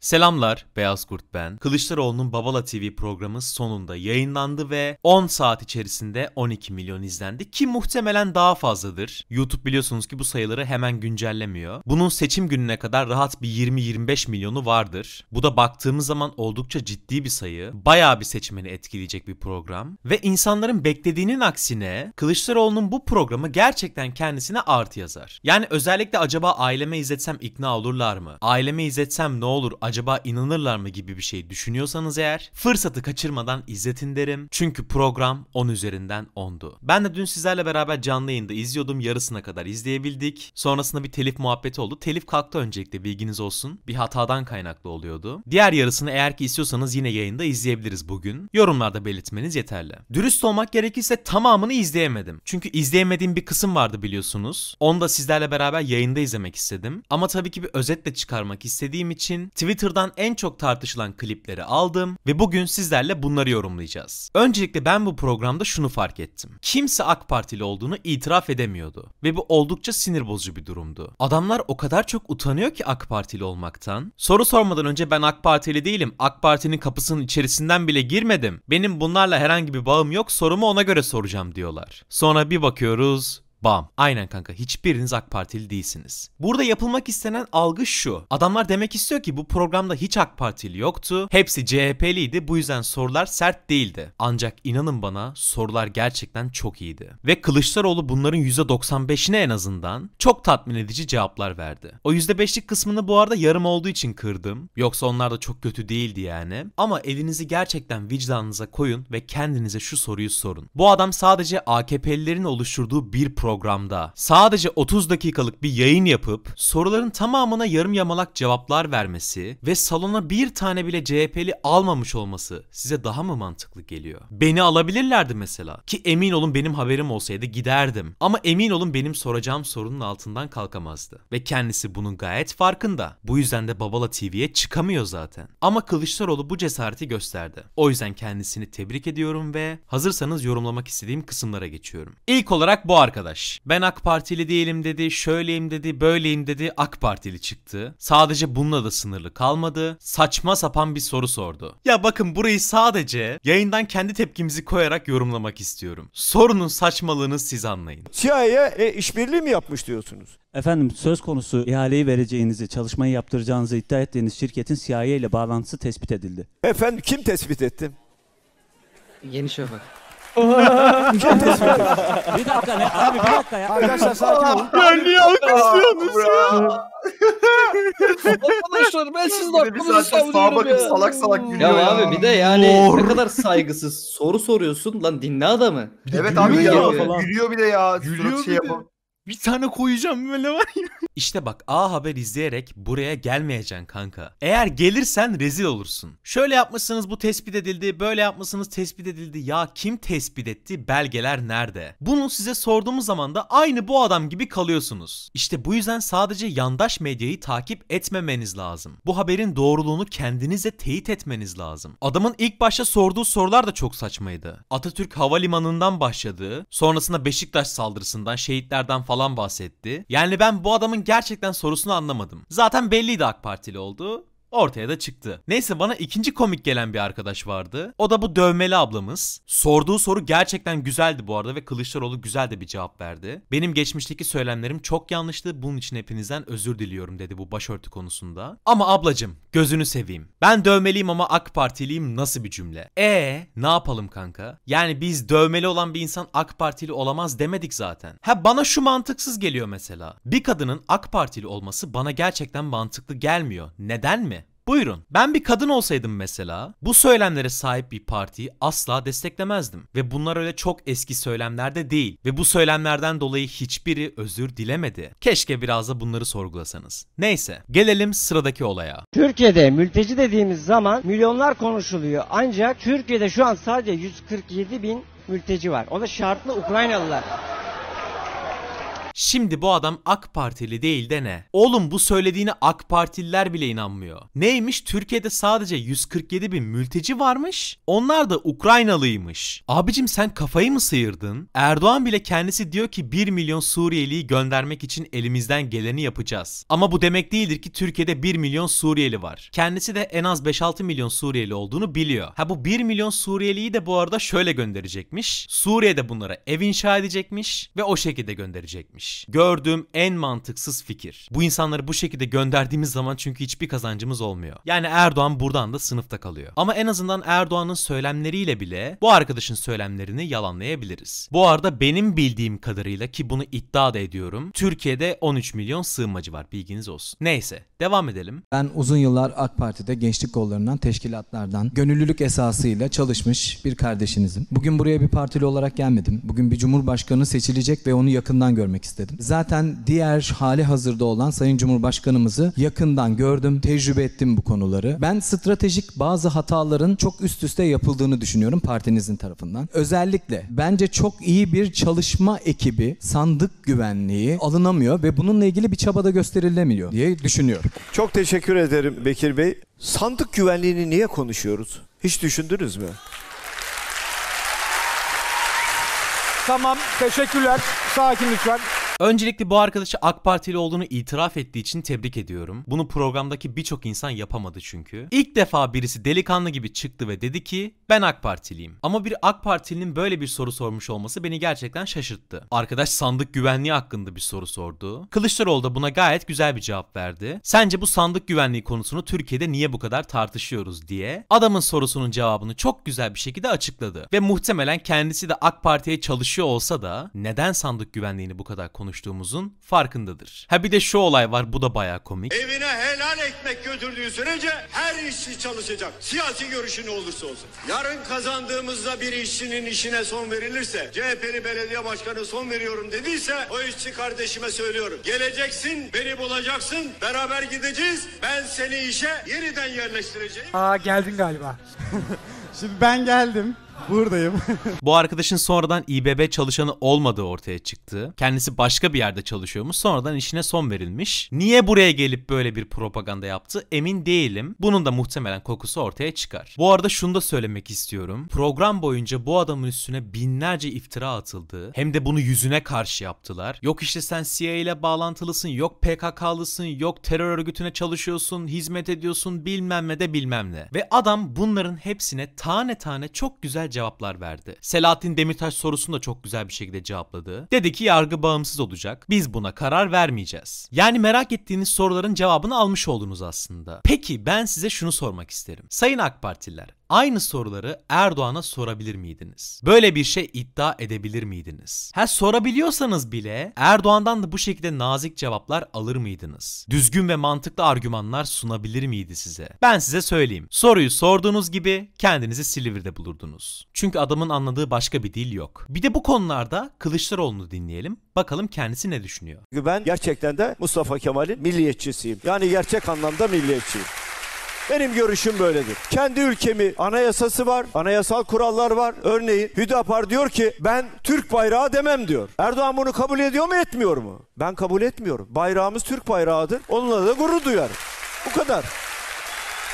Selamlar, Beyaz Kurt ben. Kılıçdaroğlu'nun Babala TV programı sonunda yayınlandı ve 10 saat içerisinde 12 milyon izlendi ki muhtemelen daha fazladır. YouTube biliyorsunuz ki bu sayıları hemen güncellemiyor. Bunun seçim gününe kadar rahat bir 20-25 milyonu vardır. Bu da baktığımız zaman oldukça ciddi bir sayı. Bayağı bir seçmeni etkileyecek bir program. Ve insanların beklediğinin aksine Kılıçdaroğlu'nun bu programı gerçekten kendisine artı yazar. Yani özellikle acaba aileme izletsem ikna olurlar mı? Aileme izletsem ne olur? acaba inanırlar mı gibi bir şey düşünüyorsanız eğer fırsatı kaçırmadan izletin derim. Çünkü program 10 üzerinden 10'du. Ben de dün sizlerle beraber canlı yayında izliyordum. Yarısına kadar izleyebildik. Sonrasında bir telif muhabbeti oldu. Telif kalktı öncelikle bilginiz olsun. Bir hatadan kaynaklı oluyordu. Diğer yarısını eğer ki istiyorsanız yine yayında izleyebiliriz bugün. Yorumlarda belirtmeniz yeterli. Dürüst olmak gerekirse tamamını izleyemedim. Çünkü izleyemediğim bir kısım vardı biliyorsunuz. Onu da sizlerle beraber yayında izlemek istedim. Ama tabii ki bir özetle çıkarmak istediğim için Twitter Twitter'dan en çok tartışılan klipleri aldım ve bugün sizlerle bunları yorumlayacağız. Öncelikle ben bu programda şunu fark ettim. Kimse AK Partili olduğunu itiraf edemiyordu ve bu oldukça sinir bozucu bir durumdu. Adamlar o kadar çok utanıyor ki AK Partili olmaktan. Soru sormadan önce ben AK Partili değilim. AK Parti'nin kapısının içerisinden bile girmedim. Benim bunlarla herhangi bir bağım yok. Sorumu ona göre soracağım diyorlar. Sonra bir bakıyoruz Bam. Aynen kanka hiçbiriniz AK Partili değilsiniz. Burada yapılmak istenen algı şu. Adamlar demek istiyor ki bu programda hiç AK Partili yoktu. Hepsi CHP'liydi bu yüzden sorular sert değildi. Ancak inanın bana sorular gerçekten çok iyiydi. Ve Kılıçdaroğlu bunların %95'ine en azından çok tatmin edici cevaplar verdi. O %5'lik kısmını bu arada yarım olduğu için kırdım. Yoksa onlar da çok kötü değildi yani. Ama elinizi gerçekten vicdanınıza koyun ve kendinize şu soruyu sorun. Bu adam sadece AKP'lilerin oluşturduğu bir program programda sadece 30 dakikalık bir yayın yapıp soruların tamamına yarım yamalak cevaplar vermesi ve salona bir tane bile CHP'li almamış olması size daha mı mantıklı geliyor? Beni alabilirlerdi mesela. Ki emin olun benim haberim olsaydı giderdim. Ama emin olun benim soracağım sorunun altından kalkamazdı. Ve kendisi bunun gayet farkında. Bu yüzden de Babala TV'ye çıkamıyor zaten. Ama Kılıçdaroğlu bu cesareti gösterdi. O yüzden kendisini tebrik ediyorum ve hazırsanız yorumlamak istediğim kısımlara geçiyorum. İlk olarak bu arkadaş. Demirtaş. Ben AK Partili değilim dedi, şöyleyim dedi, böyleyim dedi, AK Partili çıktı. Sadece bununla da sınırlı kalmadı. Saçma sapan bir soru sordu. Ya bakın burayı sadece yayından kendi tepkimizi koyarak yorumlamak istiyorum. Sorunun saçmalığını siz anlayın. CIA e, işbirliği mi yapmış diyorsunuz? Efendim söz konusu ihaleyi vereceğinizi, çalışmayı yaptıracağınızı iddia ettiğiniz şirketin CIA ile bağlantısı tespit edildi. Efendim kim tespit etti? Yeni Şafak bir dakika ne abi bir dakika ya. Arkadaşlar sakin olun. Ya niye alkışlıyorsunuz ya? Arkadaşlar ben sizin aklınızı savunuyorum ya. salak salak gülüyor ya. Ya abi bir de yani ne kadar saygısız. Soru soruyorsun lan dinle adamı. Evet abi ya. Gülüyor bir de ya. Gülüyor şey bir de. Bir tane koyacağım böyle var ya. İşte bak A Haber izleyerek buraya gelmeyeceksin kanka. Eğer gelirsen rezil olursun. Şöyle yapmışsınız bu tespit edildi, böyle yapmışsınız tespit edildi. Ya kim tespit etti, belgeler nerede? Bunu size sorduğumuz zaman da aynı bu adam gibi kalıyorsunuz. İşte bu yüzden sadece yandaş medyayı takip etmemeniz lazım. Bu haberin doğruluğunu kendinize teyit etmeniz lazım. Adamın ilk başta sorduğu sorular da çok saçmaydı. Atatürk Havalimanı'ndan başladığı, sonrasında Beşiktaş saldırısından, şehitlerden falan falan bahsetti. Yani ben bu adamın gerçekten sorusunu anlamadım. Zaten belliydi AK Partili olduğu ortaya da çıktı. Neyse bana ikinci komik gelen bir arkadaş vardı. O da bu dövmeli ablamız. Sorduğu soru gerçekten güzeldi bu arada ve Kılıçdaroğlu güzel de bir cevap verdi. Benim geçmişteki söylemlerim çok yanlıştı. Bunun için hepinizden özür diliyorum dedi bu başörtü konusunda. Ama ablacım Gözünü seveyim. Ben dövmeliyim ama AK Partiliyim nasıl bir cümle? E ne yapalım kanka? Yani biz dövmeli olan bir insan AK Partili olamaz demedik zaten. Ha bana şu mantıksız geliyor mesela. Bir kadının AK Partili olması bana gerçekten mantıklı gelmiyor. Neden mi? Buyurun. Ben bir kadın olsaydım mesela bu söylemlere sahip bir partiyi asla desteklemezdim. Ve bunlar öyle çok eski söylemlerde değil. Ve bu söylemlerden dolayı hiçbiri özür dilemedi. Keşke biraz da bunları sorgulasanız. Neyse gelelim sıradaki olaya. Türkiye'de mülteci dediğimiz zaman milyonlar konuşuluyor. Ancak Türkiye'de şu an sadece 147 bin mülteci var. O da şartlı Ukraynalılar. Şimdi bu adam AK Partili değil de ne? Oğlum bu söylediğine AK Partililer bile inanmıyor. Neymiş Türkiye'de sadece 147 bin mülteci varmış. Onlar da Ukraynalıymış. Abicim sen kafayı mı sıyırdın? Erdoğan bile kendisi diyor ki 1 milyon Suriyeliyi göndermek için elimizden geleni yapacağız. Ama bu demek değildir ki Türkiye'de 1 milyon Suriyeli var. Kendisi de en az 5-6 milyon Suriyeli olduğunu biliyor. Ha bu 1 milyon Suriyeliyi de bu arada şöyle gönderecekmiş. Suriye'de bunlara ev inşa edecekmiş ve o şekilde gönderecekmiş. Gördüğüm en mantıksız fikir. Bu insanları bu şekilde gönderdiğimiz zaman çünkü hiçbir kazancımız olmuyor. Yani Erdoğan buradan da sınıfta kalıyor. Ama en azından Erdoğan'ın söylemleriyle bile bu arkadaşın söylemlerini yalanlayabiliriz. Bu arada benim bildiğim kadarıyla ki bunu iddia da ediyorum. Türkiye'de 13 milyon sığınmacı var bilginiz olsun. Neyse devam edelim. Ben uzun yıllar AK Parti'de gençlik kollarından, teşkilatlardan, gönüllülük esasıyla çalışmış bir kardeşinizim. Bugün buraya bir partili olarak gelmedim. Bugün bir cumhurbaşkanı seçilecek ve onu yakından görmek istedim istedim. Zaten diğer hali hazırda olan Sayın Cumhurbaşkanımızı yakından gördüm, tecrübe ettim bu konuları. Ben stratejik bazı hataların çok üst üste yapıldığını düşünüyorum partinizin tarafından. Özellikle bence çok iyi bir çalışma ekibi sandık güvenliği alınamıyor ve bununla ilgili bir çaba da gösterilemiyor diye düşünüyorum. Çok teşekkür ederim Bekir Bey. Sandık güvenliğini niye konuşuyoruz? Hiç düşündünüz mü? Tamam, teşekkürler. Sakin lütfen. Öncelikle bu arkadaşı AK Partili olduğunu itiraf ettiği için tebrik ediyorum. Bunu programdaki birçok insan yapamadı çünkü. İlk defa birisi delikanlı gibi çıktı ve dedi ki ben AK Partiliyim. Ama bir AK Partilinin böyle bir soru sormuş olması beni gerçekten şaşırttı. Arkadaş sandık güvenliği hakkında bir soru sordu. Kılıçdaroğlu da buna gayet güzel bir cevap verdi. Sence bu sandık güvenliği konusunu Türkiye'de niye bu kadar tartışıyoruz diye adamın sorusunun cevabını çok güzel bir şekilde açıkladı. Ve muhtemelen kendisi de AK Parti'ye çalışıyor olsa da neden sandık güvenliğini bu kadar konuşuyoruz? konuştuğumuzun farkındadır. Ha bir de şu olay var bu da baya komik. Evine helal ekmek götürdüğü sürece her işçi çalışacak. Siyasi görüşü ne olursa olsun. Yarın kazandığımızda bir işçinin işine son verilirse CHP'li belediye başkanı son veriyorum dediyse o işçi kardeşime söylüyorum. Geleceksin beni bulacaksın beraber gideceğiz ben seni işe yeniden yerleştireceğim. Aa geldin galiba. Şimdi ben geldim. Buradayım. Bu arkadaşın sonradan İBB çalışanı olmadığı ortaya çıktı. Kendisi başka bir yerde çalışıyormuş. Sonradan işine son verilmiş. Niye buraya gelip böyle bir propaganda yaptı emin değilim. Bunun da muhtemelen kokusu ortaya çıkar. Bu arada şunu da söylemek istiyorum. Program boyunca bu adamın üstüne binlerce iftira atıldı. Hem de bunu yüzüne karşı yaptılar. Yok işte sen CIA ile bağlantılısın, yok PKK'lısın, yok terör örgütüne çalışıyorsun, hizmet ediyorsun bilmem ne de bilmem ne. Ve adam bunların hepsine tane tane çok güzel güzel cevaplar verdi. Selahattin Demirtaş sorusunu da çok güzel bir şekilde cevapladı. Dedi ki yargı bağımsız olacak. Biz buna karar vermeyeceğiz. Yani merak ettiğiniz soruların cevabını almış oldunuz aslında. Peki ben size şunu sormak isterim. Sayın AK Partililer, aynı soruları Erdoğan'a sorabilir miydiniz? Böyle bir şey iddia edebilir miydiniz? Ha sorabiliyorsanız bile Erdoğan'dan da bu şekilde nazik cevaplar alır mıydınız? Düzgün ve mantıklı argümanlar sunabilir miydi size? Ben size söyleyeyim. Soruyu sorduğunuz gibi kendinizi Silivri'de bulurdunuz. Çünkü adamın anladığı başka bir dil yok. Bir de bu konularda Kılıçdaroğlu'nu dinleyelim. Bakalım kendisi ne düşünüyor? Ben gerçekten de Mustafa Kemal'in milliyetçisiyim. Yani gerçek anlamda milliyetçiyim. Benim görüşüm böyledir. Kendi ülkemi anayasası var, anayasal kurallar var. Örneğin Hüdapar diyor ki ben Türk bayrağı demem diyor. Erdoğan bunu kabul ediyor mu etmiyor mu? Ben kabul etmiyorum. Bayrağımız Türk bayrağıdır. Onunla da gurur duyarım. Bu kadar.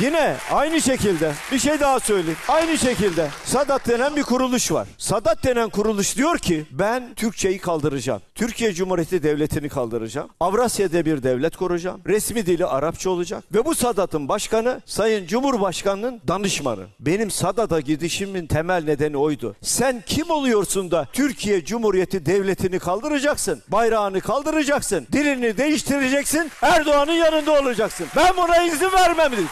Yine aynı şekilde bir şey daha söyleyeyim. Aynı şekilde Sadat denen bir kuruluş var. Sadat denen kuruluş diyor ki ben Türkçeyi kaldıracağım. Türkiye Cumhuriyeti Devleti'ni kaldıracağım. Avrasya'da bir devlet kuracağım. Resmi dili Arapça olacak. Ve bu Sadat'ın başkanı Sayın Cumhurbaşkanı'nın danışmanı. Benim Sadat'a gidişimin temel nedeni oydu. Sen kim oluyorsun da Türkiye Cumhuriyeti Devleti'ni kaldıracaksın. Bayrağını kaldıracaksın. Dilini değiştireceksin. Erdoğan'ın yanında olacaksın. Ben buna izin vermem dedim.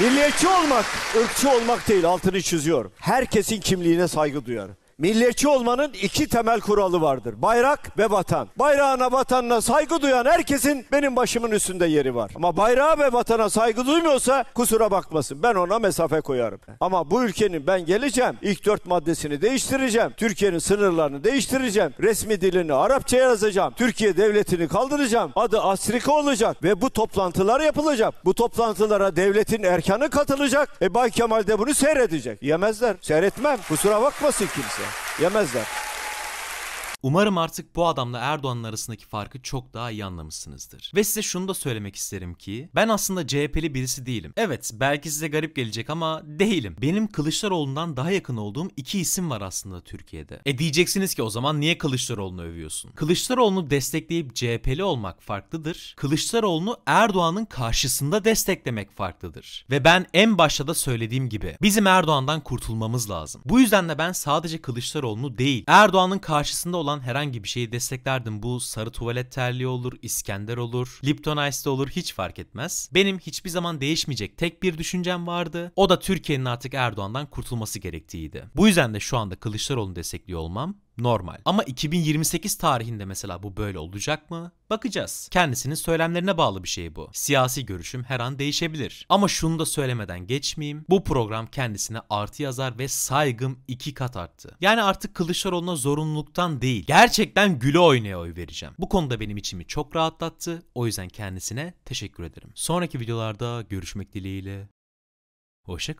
Milliyetçi olmak, ırkçı olmak değil altını çiziyor. Herkesin kimliğine saygı duyar. Milliyetçi olmanın iki temel kuralı vardır. Bayrak ve vatan. Bayrağına vatanına saygı duyan herkesin benim başımın üstünde yeri var. Ama bayrağa ve vatana saygı duymuyorsa kusura bakmasın. Ben ona mesafe koyarım. Ama bu ülkenin ben geleceğim. ilk dört maddesini değiştireceğim. Türkiye'nin sınırlarını değiştireceğim. Resmi dilini Arapça yazacağım. Türkiye devletini kaldıracağım. Adı Asrika olacak ve bu toplantılar yapılacak. Bu toplantılara devletin erkanı katılacak. E Bay Kemal de bunu seyredecek. Yemezler. Seyretmem. Kusura bakmasın kimse. يا مزق Umarım artık bu adamla Erdoğan'ın arasındaki farkı çok daha iyi anlamışsınızdır. Ve size şunu da söylemek isterim ki ben aslında CHP'li birisi değilim. Evet belki size garip gelecek ama değilim. Benim Kılıçdaroğlu'ndan daha yakın olduğum iki isim var aslında Türkiye'de. E diyeceksiniz ki o zaman niye Kılıçdaroğlu'nu övüyorsun? Kılıçdaroğlu'nu destekleyip CHP'li olmak farklıdır. Kılıçdaroğlu'nu Erdoğan'ın karşısında desteklemek farklıdır. Ve ben en başta da söylediğim gibi bizim Erdoğan'dan kurtulmamız lazım. Bu yüzden de ben sadece Kılıçdaroğlu'nu değil Erdoğan'ın karşısında olan olan herhangi bir şeyi desteklerdim. Bu sarı tuvalet terliği olur, İskender olur, Lipton Ice'de olur hiç fark etmez. Benim hiçbir zaman değişmeyecek tek bir düşüncem vardı. O da Türkiye'nin artık Erdoğan'dan kurtulması gerektiğiydi. Bu yüzden de şu anda Kılıçdaroğlu'nu destekliyor olmam normal. Ama 2028 tarihinde mesela bu böyle olacak mı? Bakacağız. Kendisinin söylemlerine bağlı bir şey bu. Siyasi görüşüm her an değişebilir. Ama şunu da söylemeden geçmeyeyim. Bu program kendisine artı yazar ve saygım iki kat arttı. Yani artık Kılıçdaroğlu'na zorunluluktan değil, gerçekten güle oynaya oy vereceğim. Bu konuda benim içimi çok rahatlattı. O yüzden kendisine teşekkür ederim. Sonraki videolarda görüşmek dileğiyle. Hoşçakalın.